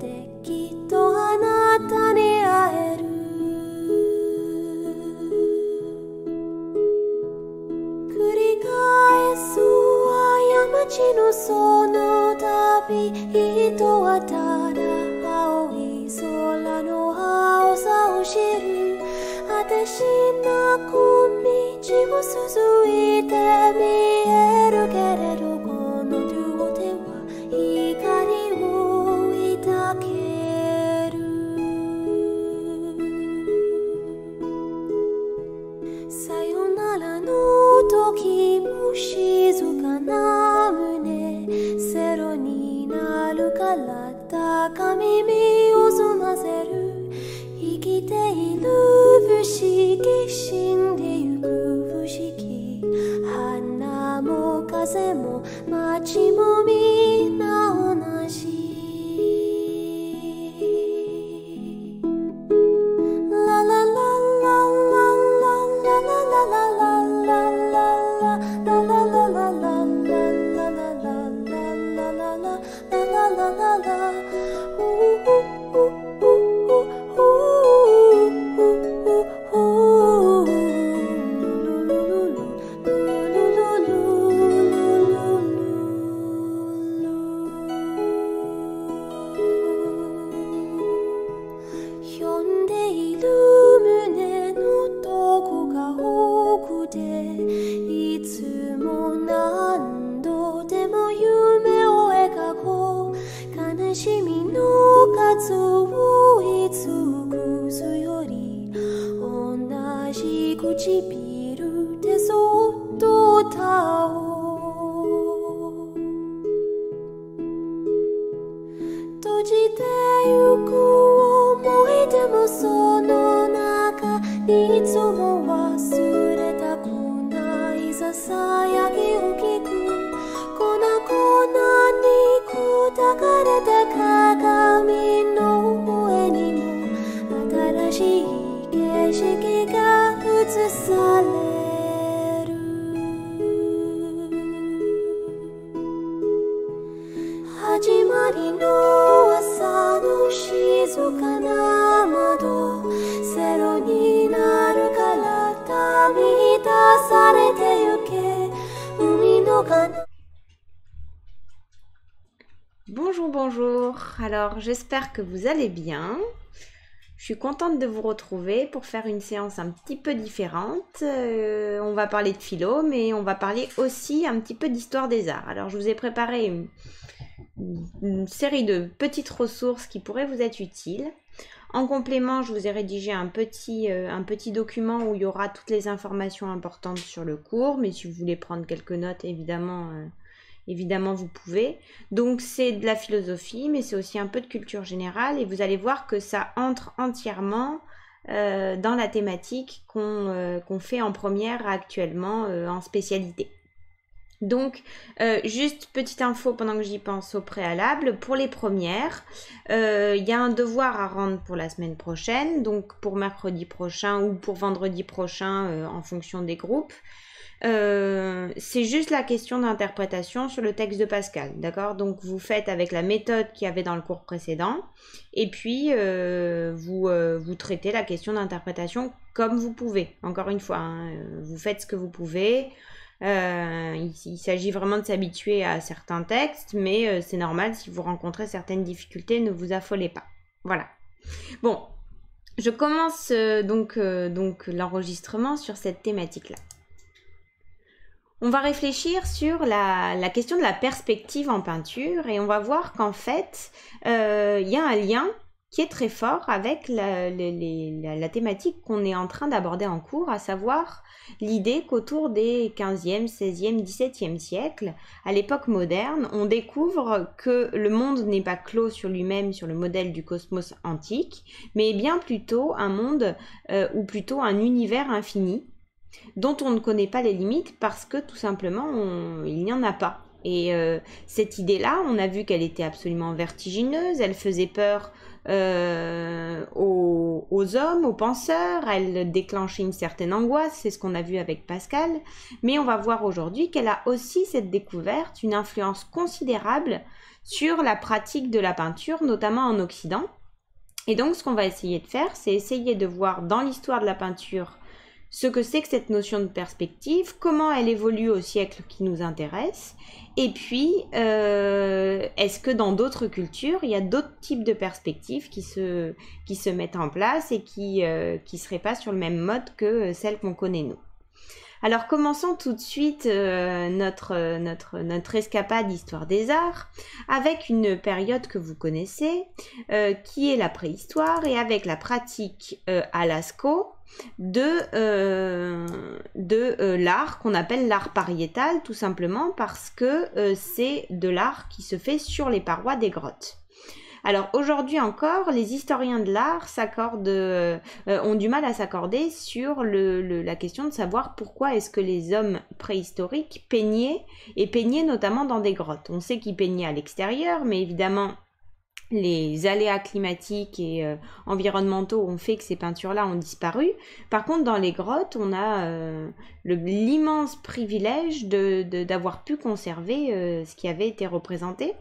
できっとあなたに会える繰り返す過ちのその旅人はただ青い空の青さを知る果てしなく道を続いて見えるけれど啦啦。Bonjour, bonjour. Alors, j'espère que vous allez bien. Je suis contente de vous retrouver pour faire une séance un petit peu différente. Euh, on va parler de philo, mais on va parler aussi un petit peu d'histoire des arts. Alors, je vous ai préparé une série de petites ressources qui pourraient vous être utiles. En complément, je vous ai rédigé un petit, euh, un petit document où il y aura toutes les informations importantes sur le cours, mais si vous voulez prendre quelques notes, évidemment, euh, évidemment vous pouvez. Donc c'est de la philosophie, mais c'est aussi un peu de culture générale, et vous allez voir que ça entre entièrement euh, dans la thématique qu'on fait en première actuellement en spécialité. Donc, euh, juste petite info pendant que j'y pense au préalable. Pour les premières, il euh, y a un devoir à rendre pour la semaine prochaine, donc pour mercredi prochain ou pour vendredi prochain euh, en fonction des groupes. c'est juste la question d'interprétation sur le texte de Pascal, d'accord Donc vous faites avec la méthode qu'il y avait dans le cours précédent, et puis vous, traitez la question d'interprétation comme vous pouvez. Encore une fois, hein, vous faites ce que vous pouvez. Euh, il, s'agit vraiment de s'habituer à certains textes, mais euh, c'est normal si vous rencontrez certaines difficultés, ne vous affolez pas. Voilà. Bon, je commence euh, donc, donc l'enregistrement sur cette thématique-là. On va réfléchir sur la, la, question de la perspective en peinture et on va voir qu'en fait, il y a un lien qui est très fort avec la, thématique qu'on est en train d'aborder en cours, à savoir l'idée qu'autour des 15e, 16e, 17e siècles, à l'époque moderne, on découvre que le monde n'est pas clos sur lui-même, sur le modèle du cosmos antique, mais bien plutôt un monde euh, ou plutôt un univers infini dont on ne connaît pas les limites parce que tout simplement il n'y en a pas. Et euh, cette idée-là, on a vu qu'elle était absolument vertigineuse, elle faisait peur euh, aux, aux, hommes, aux penseurs, elle déclenchait une certaine angoisse, c'est ce qu'on a vu avec Pascal, mais on va voir aujourd'hui qu'elle a aussi cette découverte, une influence considérable sur la pratique de la peinture, notamment en Occident. Et donc ce qu'on va essayer de faire, c'est essayer de voir dans l'histoire de la peinture ce que c'est que cette notion de perspective, comment elle évolue au siècle qui nous intéresse, et puis euh, est-ce que dans d'autres cultures, il y a d'autres types de perspectives qui se, qui se mettent en place et qui ne euh, seraient pas sur le même mode que euh, celles qu'on connaît nous. Alors commençons tout de suite notre, notre, escapade Histoire des Arts avec une période que vous connaissez qui est la préhistoire et avec la pratique euh, à de, euh, de euh, l'art qu'on appelle l'art pariétal, tout simplement parce que euh, c'est de l'art qui se fait sur les parois des grottes. Alors aujourd'hui encore, les historiens de l'art s'accordent, ont du mal à s'accorder sur la question de savoir pourquoi est-ce que les hommes préhistoriques peignaient et peignaient notamment dans des grottes. On sait qu'ils peignaient à l'extérieur, mais évidemment les aléas climatiques et euh, environnementaux ont fait que ces peintures-là ont disparu. Par contre, dans les grottes, on a euh, l'immense privilège d'avoir de, pu conserver euh, ce qui avait été représenté.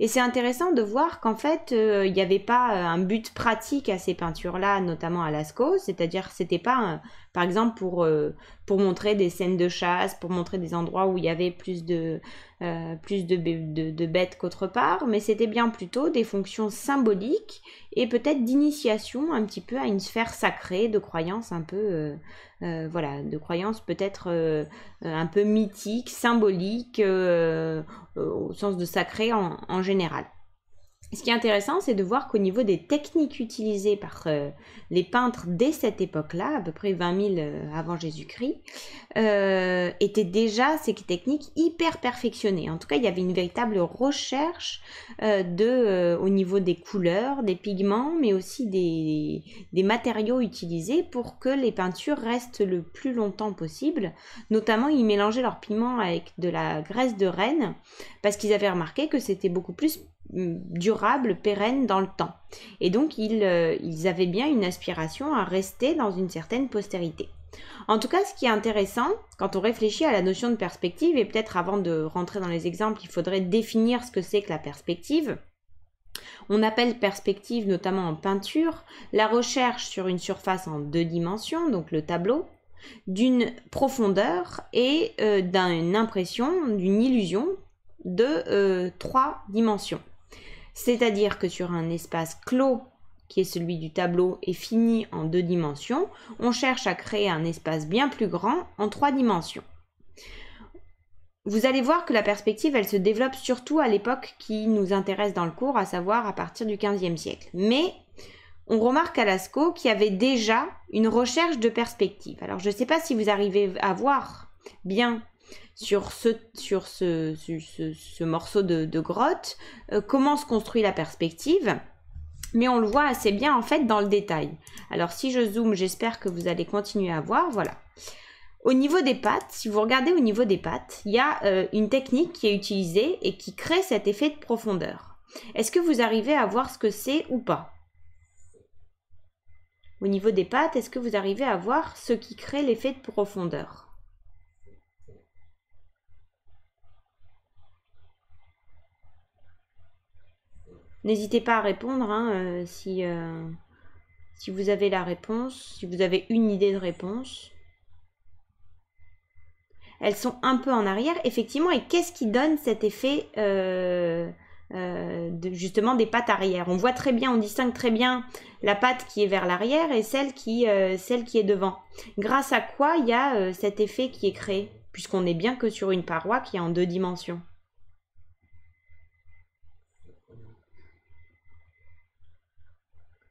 Et c'est intéressant de voir qu'en fait, euh, il n'y avait pas euh, un but pratique à ces peintures-là, notamment à Lascaux, c'est-à-dire c'était pas, par exemple, pour, montrer des scènes de chasse, pour montrer des endroits où il y avait plus plus de bêtes qu'autre part, mais c'était bien plutôt des fonctions symboliques et peut-être d'initiation un petit peu à une sphère sacrée, de croyances un peu, euh, euh, voilà, de croyances peut-être euh, un peu mythiques, symboliques, au sens de sacré en général. Ce qui est intéressant, c'est de voir qu'au niveau des techniques utilisées par euh, les peintres dès cette époque-là, à peu près 20 000 euh, avant Jésus-Christ, euh, étaient déjà ces techniques hyper perfectionnées. En tout cas, il y avait une véritable recherche euh, de, au niveau des couleurs, des pigments, mais aussi des, des matériaux utilisés pour que les peintures restent le plus longtemps possible. Notamment, ils mélangeaient leurs pigments avec de la graisse de renne parce qu'ils avaient remarqué que c'était beaucoup plus Mm, durable, pérenne dans le temps. Et donc euh, ils, avaient bien une aspiration à rester dans une certaine postérité. En tout cas, ce qui est intéressant, quand on réfléchit à la notion de perspective, et peut-être avant de rentrer dans les exemples, il faudrait définir ce que c'est que la perspective. On appelle perspective, notamment en peinture, la recherche sur une surface en deux dimensions, donc le tableau, d'une profondeur et euh, d'une impression, d'une illusion de euh, trois dimensions. C'est-à-dire que sur un espace clos, qui est celui du tableau, et fini en deux dimensions, on cherche à créer un espace bien plus grand en trois dimensions. Vous allez voir que la perspective, elle se développe surtout à l'époque qui nous intéresse dans le cours, à savoir à partir du XVe siècle. Mais on remarque à Lascaux qu'il y avait déjà une recherche de perspective. Alors je ne sais pas si vous arrivez à voir bien sur ce, sur ce, ce, morceau de, grotte, euh, comment se construit la perspective. Mais on le voit assez bien en fait dans le détail. Alors si je zoome, j'espère que vous allez continuer à voir. Voilà. Au niveau des pattes, si vous regardez au niveau des pattes, il y a euh, une technique qui est utilisée et qui crée cet effet de profondeur. Est-ce que vous arrivez à voir ce que c'est ou pas Au niveau des pattes, est-ce que vous arrivez à voir ce qui crée l'effet de profondeur N'hésitez pas à répondre hein, euh, euh, si, vous avez la réponse, si vous avez une idée de réponse elles sont un peu en arrière, effectivement. Et qu'est-ce qui donne cet effet euh, de, justement des pattes arrière On voit très bien, on distingue très bien la patte qui est vers l'arrière et celle qui, celle qui est devant. Grâce à quoi il y a cet effet qui est créé, puisqu'on n'est bien que sur une paroi qui est en deux dimensions.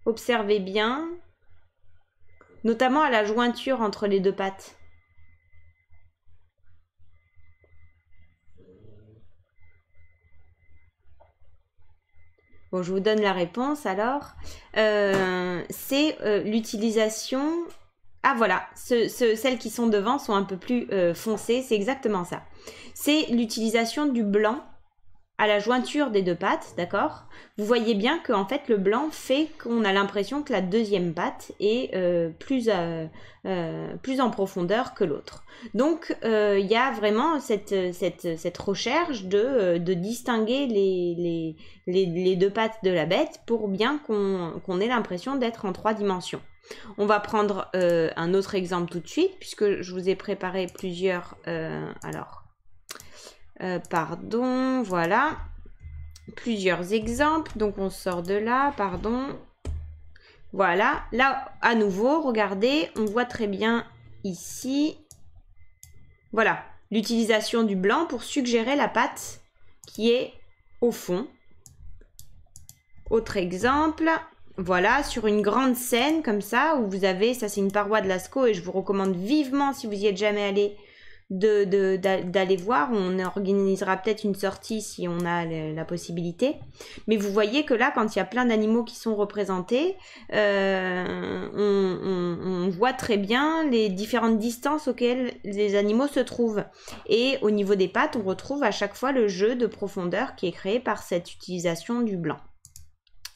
Observez bien, notamment à la jointure entre les deux pattes. Bon, je vous donne la réponse alors. Euh, c'est euh, l'utilisation... Ah voilà, ce, celles qui sont devant sont un peu plus euh, foncées, c'est exactement ça. C'est l'utilisation du blanc à la jointure des deux pattes, d'accord Vous voyez bien que en fait le blanc fait qu'on a l'impression que la deuxième patte est euh, plus, euh, euh, plus en profondeur que l'autre. Donc il y a vraiment cette, cette, cette recherche de, distinguer les, les, les, deux pattes de la bête pour bien qu'on ait l'impression d'être en trois dimensions. On va prendre un autre exemple tout de suite puisque je vous ai préparé plusieurs... alors, euh, pardon, voilà. Plusieurs exemples. Donc, on sort de là, pardon. Voilà. Là, à nouveau, regardez, on voit très bien ici. Voilà. L'utilisation du blanc pour suggérer la pâte qui est au fond. Autre exemple, voilà, sur une grande scène comme ça, où vous avez, ça c'est une paroi de Lascaux et je vous recommande vivement, si vous y êtes jamais allé, d'aller de, voir. On organisera peut-être une sortie si on a la possibilité. Mais vous voyez que là, quand il y a plein d'animaux qui sont représentés, euh, on, voit très bien les différentes distances auxquelles les animaux se trouvent. Et au niveau des pattes, on retrouve à chaque fois le jeu de profondeur qui est créé par cette utilisation du blanc.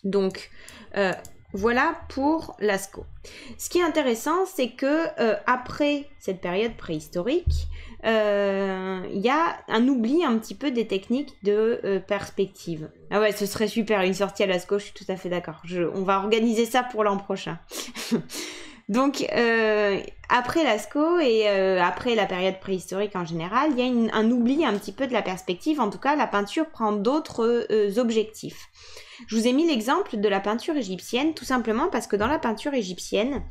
Donc, euh, voilà pour Lasco. Ce qui est intéressant, c'est que euh, après cette période préhistorique, euh, il y a un oubli un petit peu des techniques de euh, perspective. Ah ouais, ce serait super, une sortie à Lasco. je suis tout à fait d'accord. On va organiser ça pour l'an prochain. Donc, euh, après Lascaux et euh, après la période préhistorique en général, il y a un oubli un petit peu de la perspective. En tout cas, la peinture prend d'autres euh, objectifs. Je vous ai mis l'exemple de la peinture égyptienne, tout simplement parce que dans la peinture égyptienne,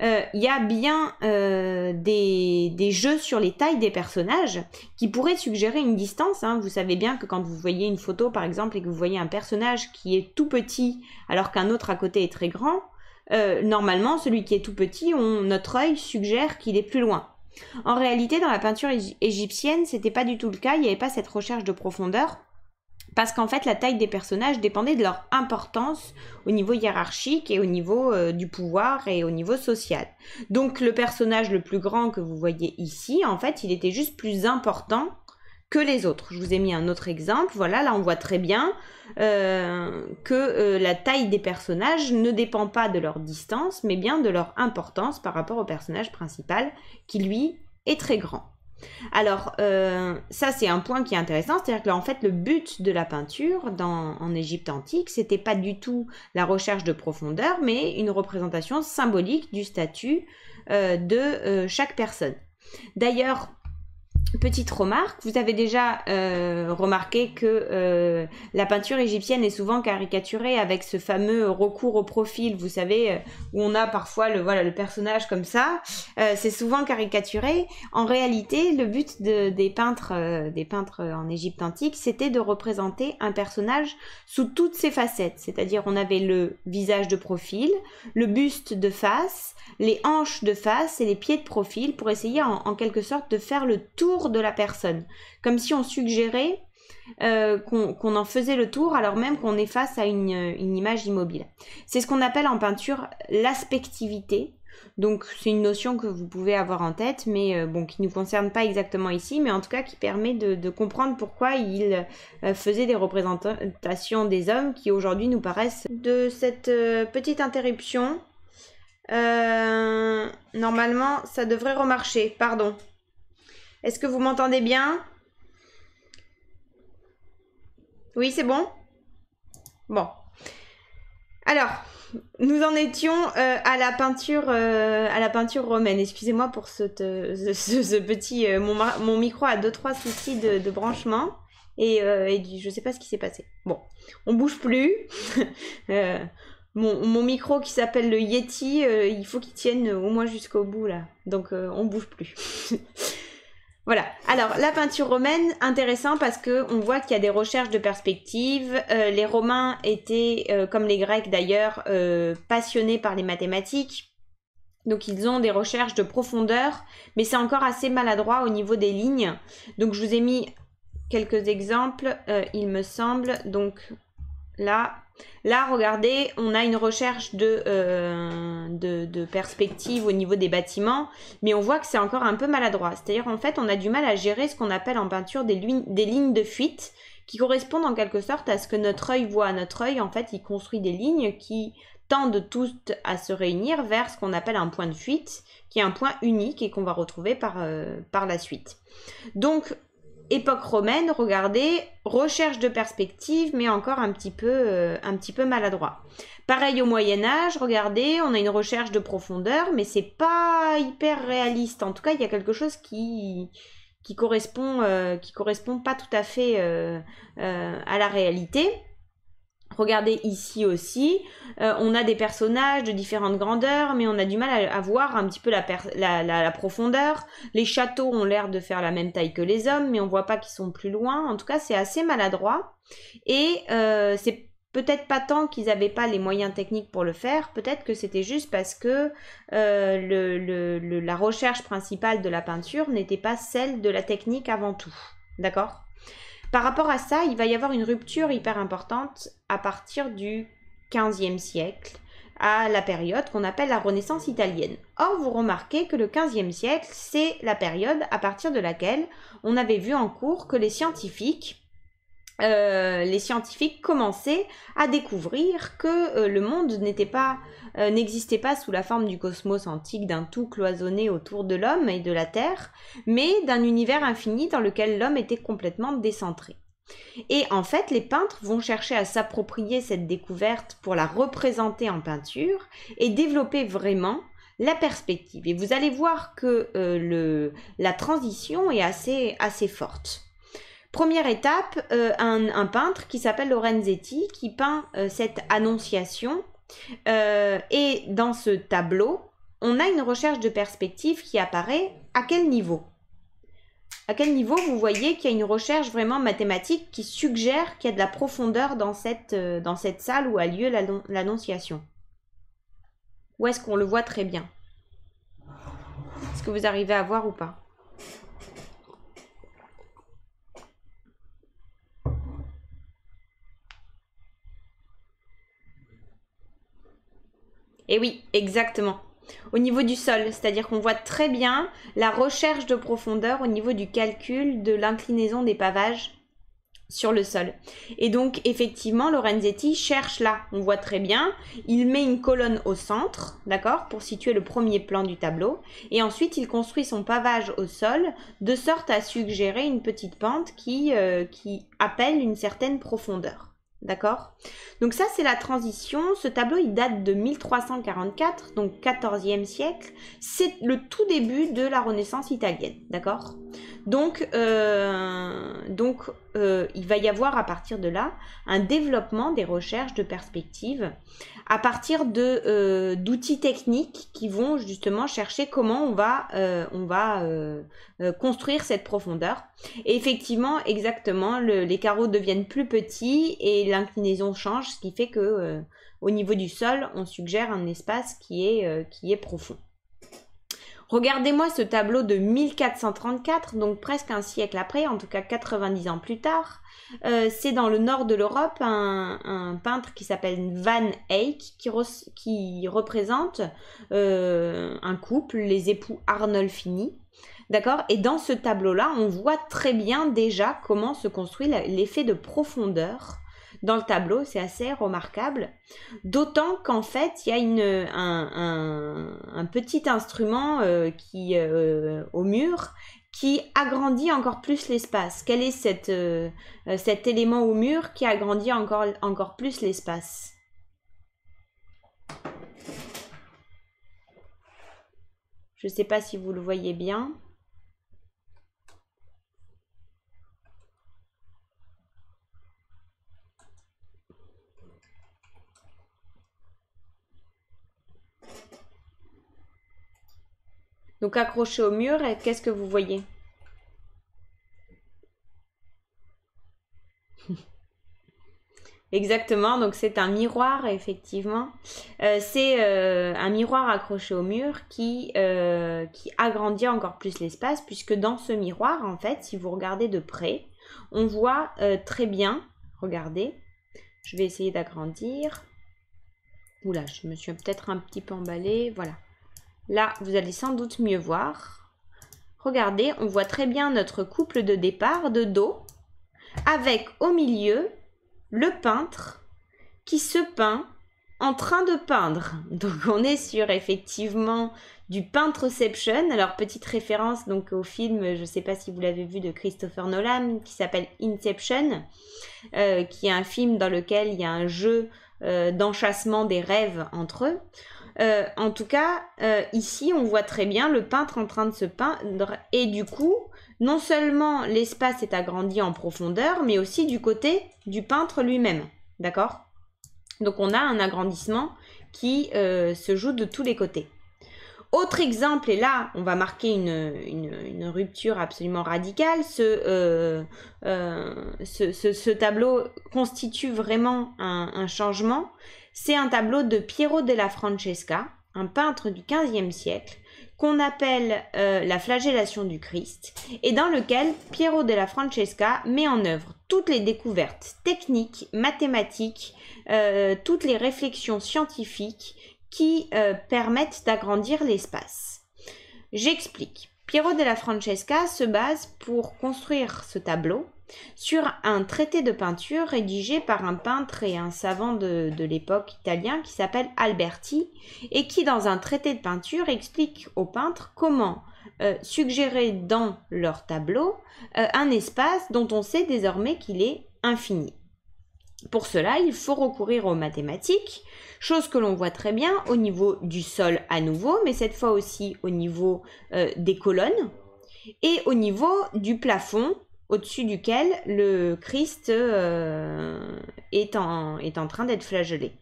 il y a bien des, jeux sur les tailles des personnages qui pourraient suggérer une distance. Hein. Vous savez bien que quand vous voyez une photo, par exemple, et que vous voyez un personnage qui est tout petit alors qu'un autre à côté est très grand, euh, normalement, celui qui est tout petit, notre œil suggère qu'il est plus loin. En réalité, dans la peinture égyptienne, c'était pas du tout le cas, il n'y avait pas cette recherche de profondeur, parce qu'en fait, la taille des personnages dépendait de leur importance au niveau hiérarchique et au niveau euh, du pouvoir et au niveau social. Donc, le personnage le plus grand que vous voyez ici, en fait, il était juste plus important que les autres. Je vous ai mis un autre exemple. Voilà, là on voit très bien euh, que euh, la taille des personnages ne dépend pas de leur distance, mais bien de leur importance par rapport au personnage principal, qui lui est très grand. Alors, euh, ça c'est un point qui est intéressant, c'est-à-dire que là, en fait, le but de la peinture dans, en Égypte antique, c'était pas du tout la recherche de profondeur, mais une représentation symbolique du statut de chaque personne. D'ailleurs, Petite remarque, vous avez déjà euh, remarqué que euh, la peinture égyptienne est souvent caricaturée avec ce fameux recours au profil, vous savez, euh, où on a parfois le, voilà, le personnage comme ça. c'est souvent caricaturé. En réalité, le but des, peintres, des peintres en Égypte antique, c'était de représenter un personnage sous toutes ses facettes. C'est-à-dire, on avait le visage de profil, le buste de face, les hanches de face et les pieds de profil pour essayer en quelque sorte de faire le tour de la personne, comme si on suggérait euh, qu'on en faisait le tour alors même qu'on est face à une, image immobile. C'est ce qu'on appelle en peinture l'aspectivité. Donc c'est une notion que vous pouvez avoir en tête, mais euh, bon, qui ne nous concerne pas exactement ici, mais en tout cas qui permet de, comprendre pourquoi il euh, faisait des représentations des hommes qui aujourd'hui nous paraissent de cette petite interruption. normalement, ça devrait remarcher, pardon. Est-ce que vous m'entendez bien Oui, c'est bon Bon. Alors, nous en étions euh, à, la peinture, euh, à la peinture romaine. Excusez-moi pour ce, petit... Euh, mon, micro a deux, trois soucis de, branchement. Et, je ne sais pas ce qui s'est passé. Bon, on bouge plus. Mon, micro qui s'appelle le Yeti, il faut qu'il tienne au moins jusqu'au bout là. Donc on on bouge plus. Voilà. Alors la peinture romaine, intéressant parce qu'on voit qu'il y a des recherches de perspective. Euh, les Romains étaient, euh, comme les Grecs d'ailleurs, euh, passionnés par les mathématiques. Donc ils ont des recherches de profondeur, mais c'est encore assez maladroit au niveau des lignes. Donc je vous ai mis quelques exemples, il me semble. Donc là, Là, regardez, on a une recherche euh, de, de, perspective au niveau des bâtiments, mais on voit que c'est encore un peu maladroit. C'est-à-dire, en fait, on a du mal à gérer ce qu'on appelle en peinture des, des lignes de fuite, qui correspondent en quelque sorte à ce que notre œil voit. Notre œil, en fait, il construit des lignes qui tendent toutes à se réunir vers ce qu'on appelle un point de fuite, qui est un point unique et qu'on va retrouver par, euh, par la suite. Donc, époque romaine, regardez, recherche de perspective, mais encore un petit peu, euh, un petit peu maladroit. Pareil au Moyen Âge, regardez, on a une recherche de profondeur, mais c'est pas hyper réaliste. En tout cas, il y a quelque chose qui qui correspond, euh, qui correspond pas tout à fait euh, à la réalité. Regardez ici aussi, euh, on a des personnages de différentes grandeurs, mais on a du mal à, voir un petit peu la, profondeur. Les châteaux ont l'air de faire la même taille que les hommes, mais on voit pas qu'ils sont plus loin. En tout cas, c'est assez maladroit. Et euh, c'est Peut-être pas tant qu'ils n'avaient pas les moyens techniques pour le faire, peut-être que c'était juste parce que euh, la recherche principale de la peinture n'était pas celle de la technique avant tout. D'accord Par rapport à ça, il va y avoir une rupture hyper importante à partir du XVe siècle à la période qu'on appelle la Renaissance italienne. Or, vous remarquez que le XVe siècle, c'est la période à partir de laquelle on avait vu en cours que les scientifiques, euh, les scientifiques commençaient à découvrir que euh, le monde n'était pas, euh, n'existait pas sous la forme du cosmos antique d'un tout cloisonné autour de l'homme et de la Terre, mais d'un univers infini dans lequel l'homme était complètement décentré. Et en fait, les peintres vont chercher à s'approprier cette découverte pour la représenter en peinture et développer vraiment la perspective. Et vous allez voir que euh, le, la transition est assez, assez forte. Première étape, euh, un, peintre qui s'appelle Lorenzetti qui peint euh, cette annonciation. et dans ce tableau, on a une recherche de perspective qui apparaît à quel niveau à quel niveau vous voyez qu'il y a une recherche vraiment mathématique qui suggère qu'il y a de la profondeur dans cette, euh, dans cette salle où a lieu l'annonciation Où est-ce qu'on le voit très bien Est-ce que vous arrivez à voir ou pas Eh oui, exactement au niveau du sol, c'est-à-dire qu'on voit très bien la recherche de profondeur au niveau du calcul de l'inclinaison des pavages sur le sol. Et donc effectivement, Lorenzetti cherche là, on voit très bien, il met une colonne au centre, d'accord, pour situer le premier plan du tableau, et ensuite il construit son pavage au sol de sorte à suggérer une petite pente qui, euh, qui appelle une certaine profondeur. D'accord Donc ça, c'est la transition. Ce tableau, il date de 1344, donc 14e siècle. C'est le tout début de la Renaissance italienne. D'accord Donc, euh, donc euh, il va y avoir à partir de là un développement des recherches de perspectives à partir de euh, d'outils techniques qui vont justement chercher comment on va euh, on va construire cette profondeur. Et effectivement, exactement, les carreaux deviennent plus petits et l'inclinaison change, ce qui fait que au niveau du sol, on suggère un espace qui est qui est profond. Regardez-moi ce tableau de 1434, donc presque un siècle après, en tout cas 90 ans plus tard. Euh, c'est dans le nord de l'Europe un, peintre qui s'appelle Van Eyck qui, représente euh, un couple, les époux Arnolfini. D'accord Et dans ce tableau-là, on voit très bien déjà comment se construit l'effet de profondeur dans le tableau. C'est assez remarquable. D'autant qu'en fait, il y a un, petit instrument euh, qui, euh, au mur qui agrandit encore plus l'espace. Quel est euh, cet élément au mur qui agrandit encore, encore plus l'espace Je ne sais pas si vous le voyez bien. Donc accroché au mur, qu'est-ce que vous voyez Exactement, donc c'est un miroir, effectivement. Euh, c'est euh, un miroir accroché au mur qui, euh, qui agrandit encore plus l'espace, puisque dans ce miroir, en fait, si vous regardez de près, on voit très bien, regardez, je vais essayer d'agrandir. Oula, je me suis peut-être un petit peu emballée, voilà. Là, vous allez sans doute mieux voir. Regardez, on voit très bien notre couple de départ de dos avec au milieu le peintre qui se peint en train de peindre. Donc on est sur effectivement du peintreception. Alors petite référence donc au film, je ne sais pas si vous l'avez vu de Christopher Nolan qui s'appelle Inception, euh, qui est un film dans lequel il y a un jeu euh, d'enchassement des rêves entre eux. Euh, en tout cas, euh, ici, on voit très bien le peintre en train de se peindre. Et du coup, non seulement l'espace est agrandi en profondeur, mais aussi du côté du peintre lui-même. D'accord Donc, on a un agrandissement qui euh, se joue de tous les côtés. Autre exemple, et là, on va marquer une, rupture absolument radicale, ce, tableau constitue vraiment un changement, c'est un tableau de Piero della Francesca, un peintre du XVe siècle, qu'on appelle euh, la flagellation du Christ, et dans lequel Piero della Francesca met en œuvre toutes les découvertes techniques, mathématiques, euh, toutes les réflexions scientifiques qui euh, permettent d'agrandir l'espace. J'explique. Piero della Francesca se base pour construire ce tableau sur un traité de peinture rédigé par un peintre et un savant de, l'époque italien qui s'appelle Alberti et qui, dans un traité de peinture, explique aux peintres comment euh, suggérer dans leur tableau euh, un espace dont on sait désormais qu'il est infini. Pour cela, il faut recourir aux mathématiques, chose que l'on voit très bien au niveau du sol à nouveau, mais cette fois aussi au niveau euh, des colonnes et au niveau du plafond au-dessus duquel le Christ euh, est, en, est en train d'être flagellé.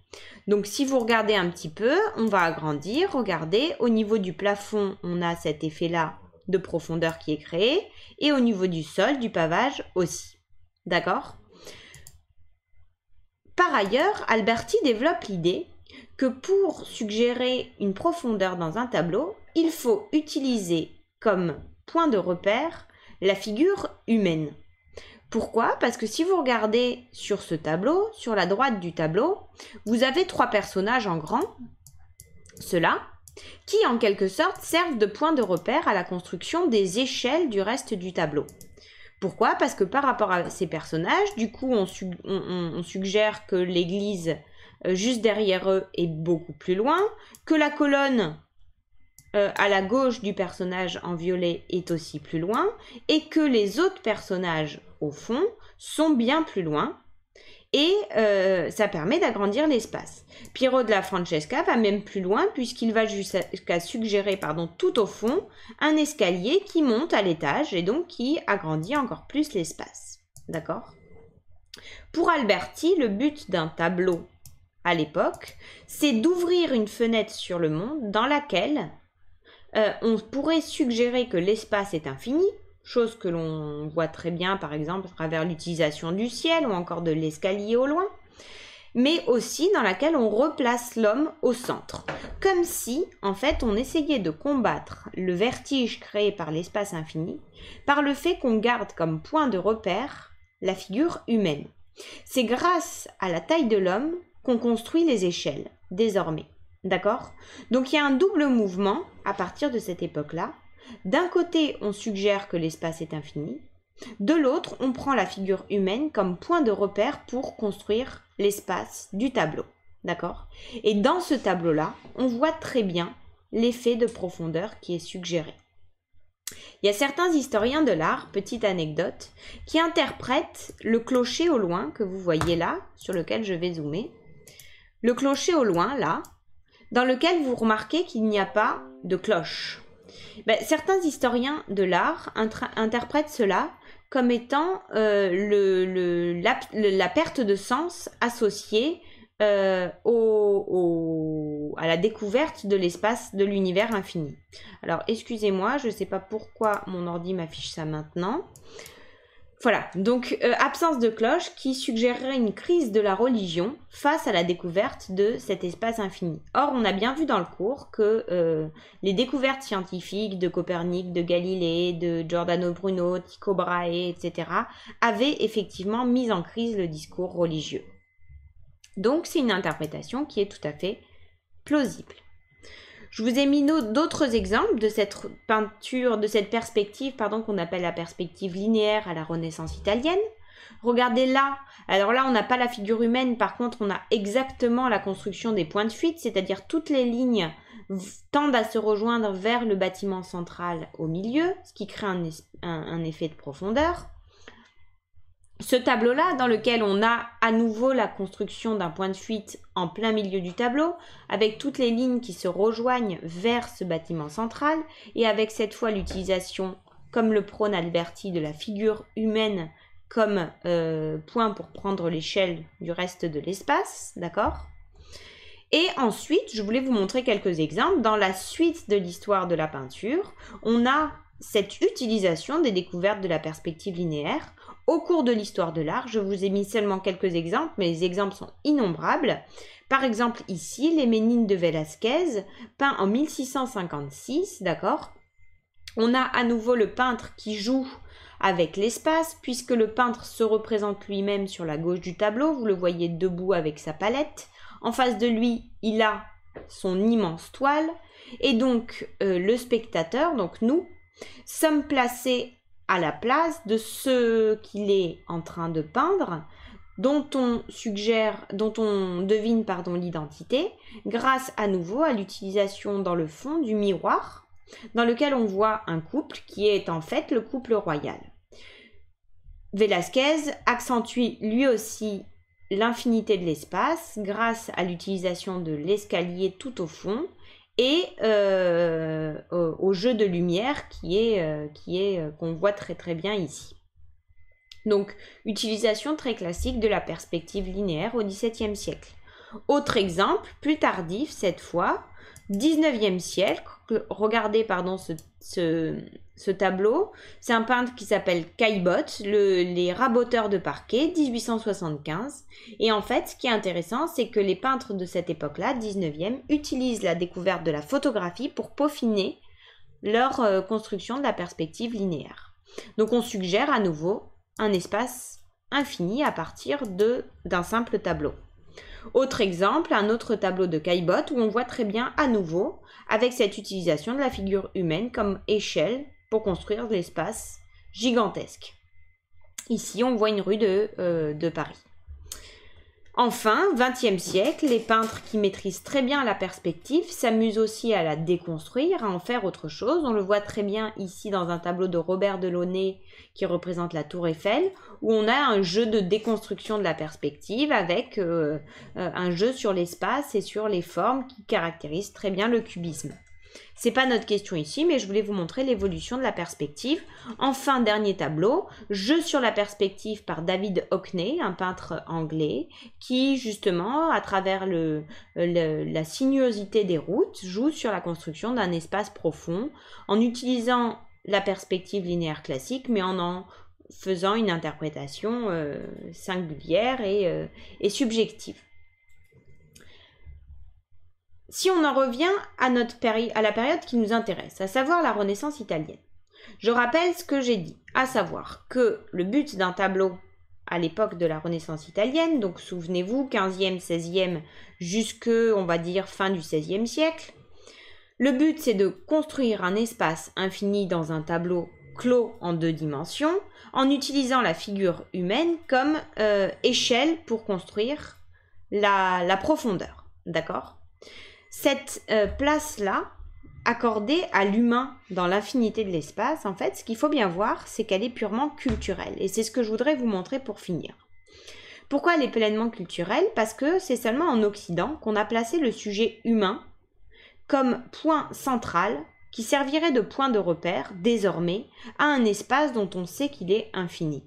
Donc si vous regardez un petit peu, on va agrandir, regardez, au niveau du plafond, on a cet effet-là de profondeur qui est créé, et au niveau du sol, du pavage aussi. D'accord Par ailleurs, Alberti développe l'idée que pour suggérer une profondeur dans un tableau, il faut utiliser comme point de repère la figure humaine. Pourquoi Parce que si vous regardez sur ce tableau, sur la droite du tableau, vous avez trois personnages en grand, ceux-là, qui en quelque sorte servent de point de repère à la construction des échelles du reste du tableau. Pourquoi Parce que par rapport à ces personnages, du coup, on, suggère que l'église euh, juste derrière eux est beaucoup plus loin, que la colonne euh, à la gauche du personnage en violet est aussi plus loin et que les autres personnages au fond sont bien plus loin et euh, ça permet d'agrandir l'espace. Pierrot de la Francesca va même plus loin puisqu'il va jusqu'à suggérer pardon, tout au fond un escalier qui monte à l'étage et donc qui agrandit encore plus l'espace. D'accord Pour Alberti, le but d'un tableau à l'époque, c'est d'ouvrir une fenêtre sur le monde dans laquelle euh, on pourrait suggérer que l'espace est infini, chose que l'on voit très bien par exemple à travers l'utilisation du ciel ou encore de l'escalier au loin, mais aussi dans laquelle on replace l'homme au centre, comme si en fait on essayait de combattre le vertige créé par l'espace infini par le fait qu'on garde comme point de repère la figure humaine. C'est grâce à la taille de l'homme qu'on construit les échelles, désormais. D'accord Donc il y a un double mouvement à partir de cette époque-là. D'un côté, on suggère que l'espace est infini. De l'autre, on prend la figure humaine comme point de repère pour construire l'espace du tableau. D'accord Et dans ce tableau-là, on voit très bien l'effet de profondeur qui est suggéré. Il y a certains historiens de l'art, petite anecdote, qui interprètent le clocher au loin que vous voyez là, sur lequel je vais zoomer. Le clocher au loin, là, dans lequel vous remarquez qu'il n'y a pas de cloche. Ben, certains historiens de l'art interprètent cela comme étant euh, la, perte de sens associée euh, à la découverte de l'espace de l'univers infini. Alors, excusez-moi, je ne sais pas pourquoi mon ordi m'affiche ça maintenant. Voilà, donc euh, absence de cloche qui suggérerait une crise de la religion face à la découverte de cet espace infini. Or, on a bien vu dans le cours que euh, les découvertes scientifiques de Copernic, de Galilée, de Giordano Bruno, Tycho Brahe, etc., avaient effectivement mis en crise le discours religieux. Donc, c'est une interprétation qui est tout à fait plausible. Je vous ai mis d'autres exemples de cette peinture, de cette perspective, pardon, qu'on appelle la perspective linéaire à la Renaissance italienne. Regardez là. Alors là, on n'a pas la figure humaine, par contre, on a exactement la construction des points de fuite, c'est-à-dire toutes les lignes tendent à se rejoindre vers le bâtiment central au milieu, ce qui crée un, un effet de profondeur ce tableau-là, dans lequel on a à nouveau la construction d'un point de fuite en plein milieu du tableau, avec toutes les lignes qui se rejoignent vers ce bâtiment central, et avec cette fois l'utilisation, comme le prône Alberti, de la figure humaine comme euh, point pour prendre l'échelle du reste de l'espace, d'accord et ensuite, je voulais vous montrer quelques exemples. Dans la suite de l'histoire de la peinture, on a cette utilisation des découvertes de la perspective linéaire au cours de l'histoire de l'art. Je vous ai mis seulement quelques exemples, mais les exemples sont innombrables. Par exemple, ici, les Ménines de Velázquez, peint en 1656, d'accord On a à nouveau le peintre qui joue avec l'espace, puisque le peintre se représente lui-même sur la gauche du tableau, vous le voyez debout avec sa palette. En face de lui, il a son immense toile, et donc euh, le spectateur, donc nous, sommes placés à la place de ce qu'il est en train de peindre, dont on suggère, dont on devine pardon l'identité, grâce à nouveau à l'utilisation dans le fond du miroir, dans lequel on voit un couple qui est en fait le couple royal. Velázquez accentue lui aussi l'infinité de l'espace grâce à l'utilisation de l'escalier tout au fond et euh, au, jeu de lumière qui est euh, qui est euh, qu'on voit très très bien ici. Donc utilisation très classique de la perspective linéaire au XVIIe siècle. Autre exemple, plus tardif cette fois, 19e siècle. Regardez pardon, ce, ce, tableau. C'est un peintre qui s'appelle Caillebotte, les raboteurs de parquet, 1875. Et en fait, ce qui est intéressant, c'est que les peintres de cette époque-là, 19e, utilisent la découverte de la photographie pour peaufiner leur euh, construction de la perspective linéaire. Donc on suggère à nouveau un espace infini à partir d'un simple tableau. Autre exemple, un autre tableau de Caillebotte où on voit très bien à nouveau avec cette utilisation de la figure humaine comme échelle pour construire l'espace gigantesque. Ici, on voit une rue de, euh, de Paris. Enfin, XXe siècle, les peintres qui maîtrisent très bien la perspective s'amusent aussi à la déconstruire, à en faire autre chose. On le voit très bien ici dans un tableau de Robert Delaunay qui représente la tour Eiffel, où on a un jeu de déconstruction de la perspective avec euh, euh, un jeu sur l'espace et sur les formes qui caractérisent très bien le cubisme. C'est pas notre question ici, mais je voulais vous montrer l'évolution de la perspective. Enfin, dernier tableau, Jeu sur la perspective par David Hockney, un peintre anglais, qui justement, à travers la sinuosité des routes, joue sur la construction d'un espace profond en utilisant la perspective linéaire classique, mais en en faisant une interprétation euh, singulière et euh, subjective. Si on en revient à, notre péri à la période qui nous intéresse, à savoir la Renaissance italienne, je rappelle ce que j'ai dit, à savoir que le but d'un tableau à l'époque de la Renaissance italienne, donc souvenez-vous, 15e, 16e, jusque, on va dire, fin du 16e siècle. Le but, c'est de construire un espace infini dans un tableau clos en deux dimensions, en utilisant la figure humaine comme euh, échelle pour construire la profondeur. D'accord cette euh, place-là accordée à l'humain dans l'infinité de l'espace, en fait, ce qu'il faut bien voir, c'est qu'elle est purement culturelle. Et c'est ce que je voudrais vous montrer pour finir. Pourquoi elle est pleinement culturelle Parce que c'est seulement en Occident qu'on a placé le sujet humain comme point central qui servirait de point de repère, désormais, à un espace dont on sait qu'il est infini.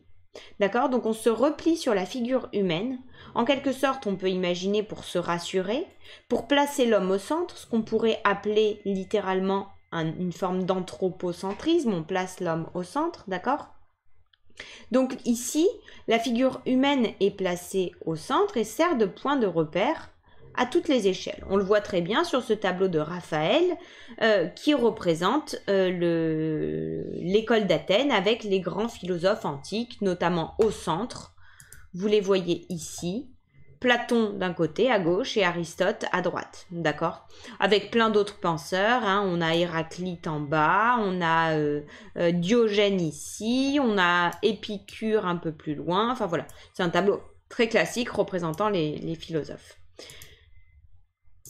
D'accord Donc on se replie sur la figure humaine. En quelque sorte, on peut imaginer pour se rassurer, pour placer l'homme au centre, ce qu'on pourrait appeler littéralement une forme d'anthropocentrisme, on place l'homme au centre, d'accord Donc ici, la figure humaine est placée au centre et sert de point de repère à toutes les échelles. On le voit très bien sur ce tableau de Raphaël euh, qui représente euh, l'école d'Athènes avec les grands philosophes antiques, notamment au centre. Vous les voyez ici. Platon d'un côté à gauche et Aristote à droite, d'accord Avec plein d'autres penseurs, hein. on a Héraclite en bas, on a euh, Diogène ici, on a Épicure un peu plus loin, enfin voilà, c'est un tableau très classique représentant les philosophes.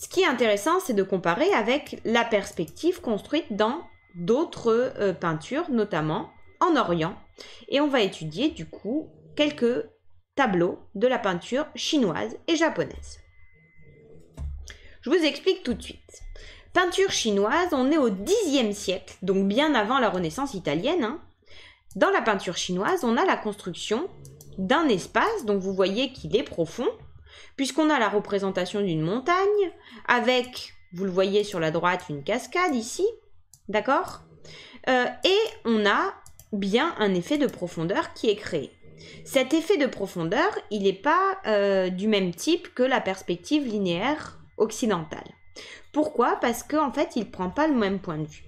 Ce qui est intéressant, c'est de comparer avec la perspective construite dans d'autres euh, peintures, notamment en Orient. Et on va étudier du coup quelques tableaux de la peinture chinoise et japonaise. Je vous explique tout de suite. Peinture chinoise, on est au Xe siècle, donc bien avant la Renaissance italienne. Hein. Dans la peinture chinoise, on a la construction d'un espace, donc vous voyez qu'il est profond, puisqu'on a la représentation d'une montagne avec, vous le voyez sur la droite, une cascade ici, d'accord euh, Et on a bien un effet de profondeur qui est créé. Cet effet de profondeur, il n'est pas euh, du même type que la perspective linéaire occidentale. Pourquoi Parce qu'en en fait, il ne prend pas le même point de vue.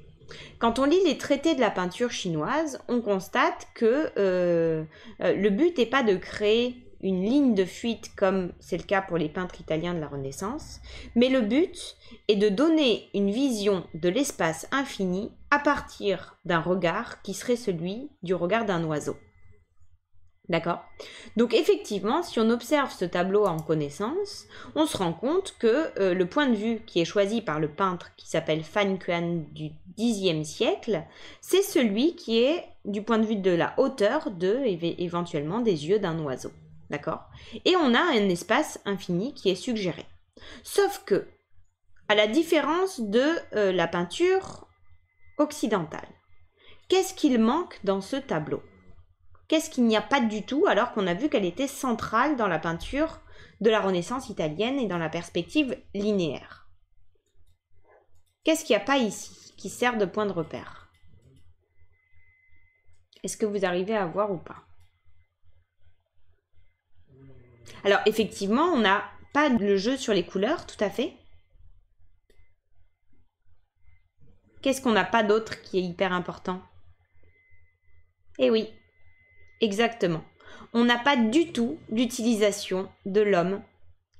Quand on lit les traités de la peinture chinoise, on constate que euh, le but n'est pas de créer une ligne de fuite comme c'est le cas pour les peintres italiens de la Renaissance, mais le but est de donner une vision de l'espace infini à partir d'un regard qui serait celui du regard d'un oiseau. D'accord Donc effectivement, si on observe ce tableau en connaissance, on se rend compte que euh, le point de vue qui est choisi par le peintre qui s'appelle Fan Quan du Xe siècle, c'est celui qui est du point de vue de la hauteur de éventuellement des yeux d'un oiseau. D'accord Et on a un espace infini qui est suggéré. Sauf que, à la différence de euh, la peinture occidentale, qu'est-ce qu'il manque dans ce tableau Qu'est-ce qu'il n'y a pas du tout alors qu'on a vu qu'elle était centrale dans la peinture de la Renaissance italienne et dans la perspective linéaire Qu'est-ce qu'il n'y a pas ici qui sert de point de repère Est-ce que vous arrivez à voir ou pas alors effectivement, on n'a pas le jeu sur les couleurs, tout à fait. Qu'est-ce qu'on n'a pas d'autre qui est hyper important Eh oui, exactement. On n'a pas du tout l'utilisation de l'homme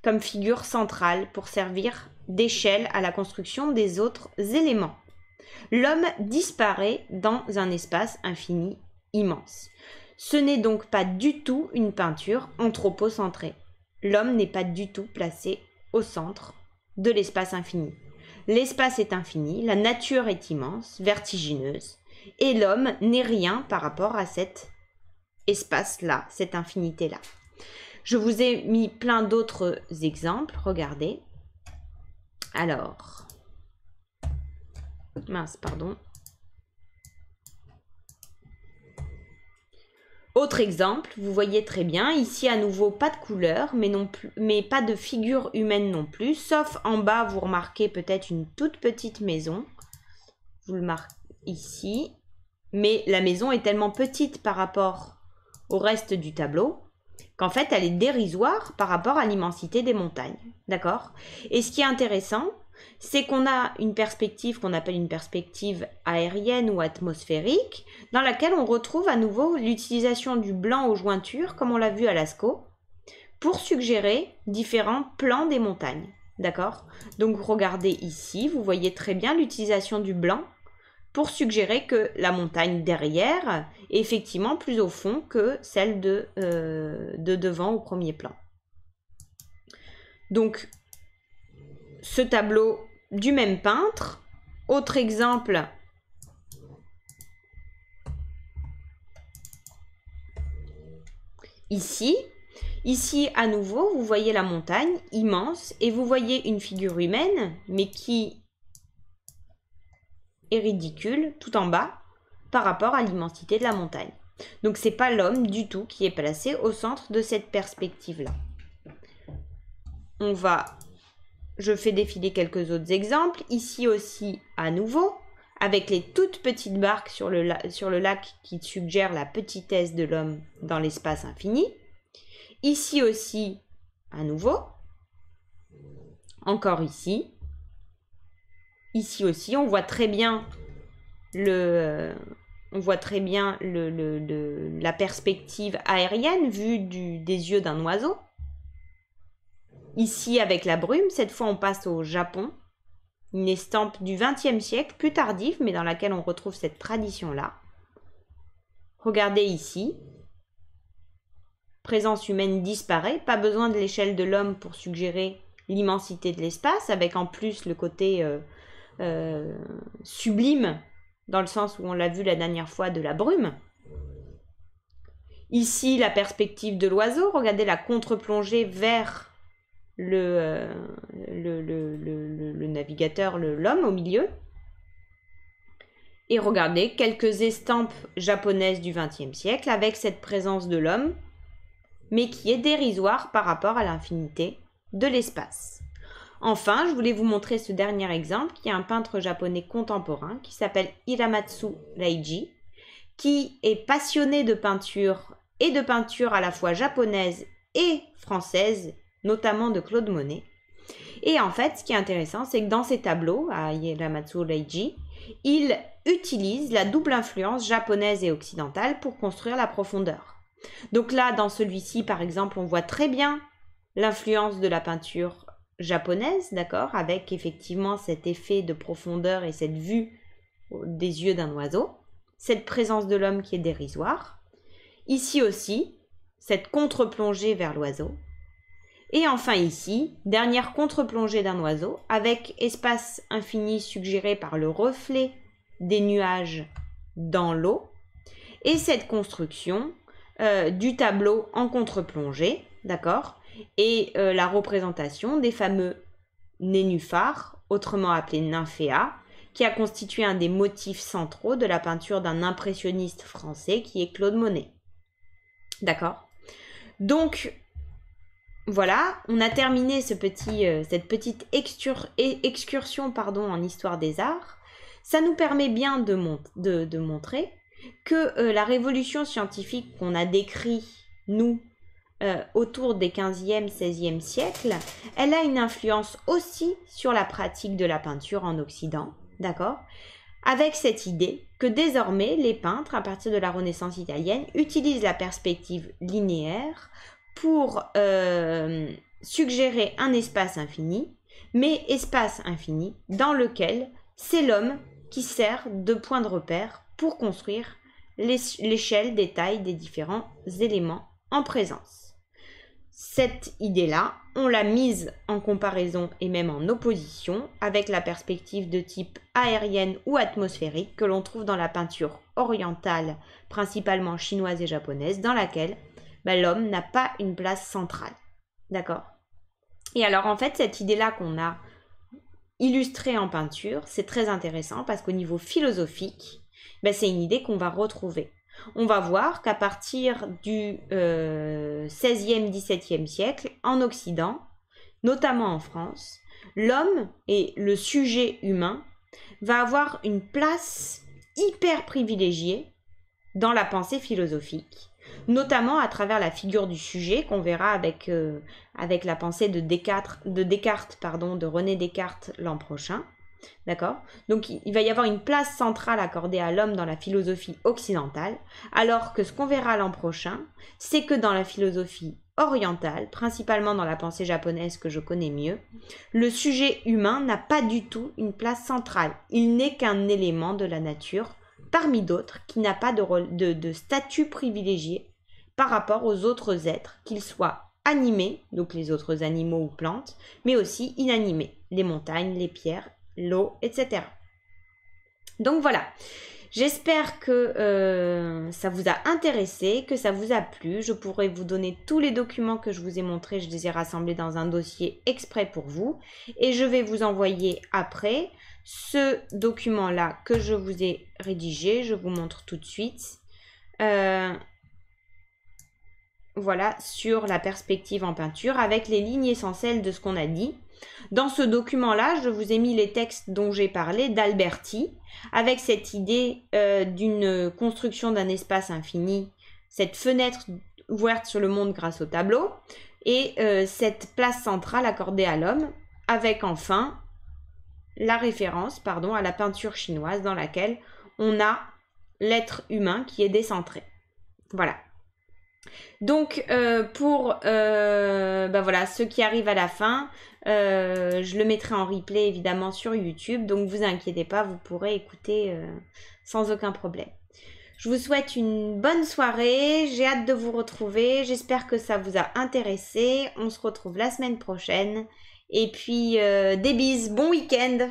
comme figure centrale pour servir d'échelle à la construction des autres éléments. L'homme disparaît dans un espace infini immense. Ce n'est donc pas du tout une peinture anthropocentrée. L'homme n'est pas du tout placé au centre de l'espace infini. L'espace est infini, la nature est immense, vertigineuse, et l'homme n'est rien par rapport à cet espace-là, cette infinité-là. Je vous ai mis plein d'autres exemples, regardez. Alors, mince, pardon. Autre exemple, vous voyez très bien, ici à nouveau pas de couleur, mais, non plus, mais pas de figure humaine non plus, sauf en bas, vous remarquez peut-être une toute petite maison. Vous le marque ici. Mais la maison est tellement petite par rapport au reste du tableau qu'en fait, elle est dérisoire par rapport à l'immensité des montagnes. D'accord Et ce qui est intéressant, c'est qu'on a une perspective qu'on appelle une perspective aérienne ou atmosphérique, dans laquelle on retrouve à nouveau l'utilisation du blanc aux jointures, comme on l'a vu à Lascaux, pour suggérer différents plans des montagnes. D'accord Donc regardez ici, vous voyez très bien l'utilisation du blanc pour suggérer que la montagne derrière est effectivement plus au fond que celle de, euh, de devant au premier plan. Donc ce tableau du même peintre. Autre exemple, ici. Ici, à nouveau, vous voyez la montagne immense et vous voyez une figure humaine, mais qui est ridicule tout en bas par rapport à l'immensité de la montagne. Donc, c'est pas l'homme du tout qui est placé au centre de cette perspective-là. On va je fais défiler quelques autres exemples, ici aussi à nouveau, avec les toutes petites barques sur le, sur le lac qui suggèrent la petitesse de l'homme dans l'espace infini. Ici aussi à nouveau. Encore ici. Ici aussi, on voit très bien le, on voit très bien le, la perspective aérienne vue des yeux d'un oiseau. Ici, avec la brume, cette fois on passe au Japon, une estampe du XXe siècle, plus tardive, mais dans laquelle on retrouve cette tradition-là. Regardez ici. Présence humaine disparaît, pas besoin de l'échelle de l'homme pour suggérer l'immensité de l'espace, avec en plus le côté euh, euh, sublime, dans le sens où on l'a vu la dernière fois de la brume. Ici, la perspective de l'oiseau, regardez la contre-plongée vers euh, le, le, le, le navigateur, l'homme au milieu, et regardez quelques estampes japonaises du XXe siècle avec cette présence de l'homme, mais qui est dérisoire par rapport à l'infinité de l'espace. Enfin, je voulais vous montrer ce dernier exemple qui est un peintre japonais contemporain qui s'appelle Hiramatsu Reiji, qui est passionné de peinture et de peinture à la fois japonaise et française notamment de Claude Monet. Et en fait, ce qui est intéressant, c'est que dans ses tableaux, à Ieramatsu Reiji, il utilise la double influence japonaise et occidentale pour construire la profondeur. Donc là, dans celui-ci, par exemple, on voit très bien l'influence de la peinture japonaise, d'accord, avec effectivement cet effet de profondeur et cette vue des yeux d'un oiseau, cette présence de l'homme qui est dérisoire. Ici aussi, cette contre-plongée vers l'oiseau, et enfin ici, dernière contre-plongée d'un oiseau, avec espace infini suggéré par le reflet des nuages dans l'eau, et cette construction euh, du tableau en contre-plongée, d'accord Et euh, la représentation des fameux nénuphars, autrement appelés nymphéas, qui a constitué un des motifs centraux de la peinture d'un impressionniste français qui est Claude Monet. D'accord Donc, voilà, on a terminé euh, cette petite excursion pardon, en histoire des arts. Ça nous permet bien de, montrer que euh, la révolution scientifique qu'on a décrite, nous, euh, autour des 15e, 16e siècles, elle a une influence aussi sur la pratique de la peinture en Occident, d'accord Avec cette idée que désormais, les peintres, à partir de la Renaissance italienne, utilisent la perspective linéaire pour euh, suggérer un espace infini, mais espace infini dans lequel c'est l'homme qui sert de point de repère pour construire l'échelle des tailles des différents éléments en présence. Cette idée-là, on l'a mise en comparaison et même en opposition avec la perspective de type aérienne ou atmosphérique que l'on trouve dans la peinture orientale, principalement chinoise et japonaise, dans laquelle bah, l'homme n'a pas une place centrale. D'accord Et alors en fait, cette idée-là qu'on a illustrée en peinture, c'est très intéressant parce qu'au niveau philosophique, bah, c'est une idée qu'on va retrouver. On va voir qu'à partir du 16e, euh, 17e siècle, en Occident, notamment en France, l'homme et le sujet humain va avoir une place hyper privilégiée dans la pensée philosophique notamment à travers la figure du sujet qu'on verra avec, euh, avec la pensée de Descartes, de, Descartes, pardon, de René Descartes l'an prochain. D'accord Donc il va y avoir une place centrale accordée à l'homme dans la philosophie occidentale, alors que ce qu'on verra l'an prochain, c'est que dans la philosophie orientale, principalement dans la pensée japonaise que je connais mieux, le sujet humain n'a pas du tout une place centrale. Il n'est qu'un élément de la nature parmi d'autres qui n'a pas de, de, statut privilégié par rapport aux autres êtres, qu'ils soient animés, donc les autres animaux ou plantes, mais aussi inanimés, les montagnes, les pierres, l'eau, etc. Donc voilà, j'espère que euh, ça vous a intéressé, que ça vous a plu. Je pourrais vous donner tous les documents que je vous ai montrés, je les ai rassemblés dans un dossier exprès pour vous, et je vais vous envoyer après ce document-là que je vous ai rédigé. Je vous montre tout de suite. Euh, voilà, sur la perspective en peinture avec les lignes essentielles de ce qu'on a dit. Dans ce document-là, je vous ai mis les textes dont j'ai parlé d'Alberti, avec cette idée euh, d'une construction d'un espace infini, cette fenêtre ouverte sur le monde grâce au tableau, et euh, cette place centrale accordée à l'homme, avec enfin la référence pardon, à la peinture chinoise dans laquelle on a l'être humain qui est décentré. Voilà. Donc euh, pour euh, bah voilà, ceux qui arrivent à la fin, euh, je le mettrai en replay évidemment sur YouTube, donc vous inquiétez pas, vous pourrez écouter sans aucun problème. Je vous souhaite une bonne soirée, j'ai hâte de vous retrouver, j'espère que ça vous a intéressé, on se retrouve la semaine prochaine. Et puis, euh, des bises, bon week-end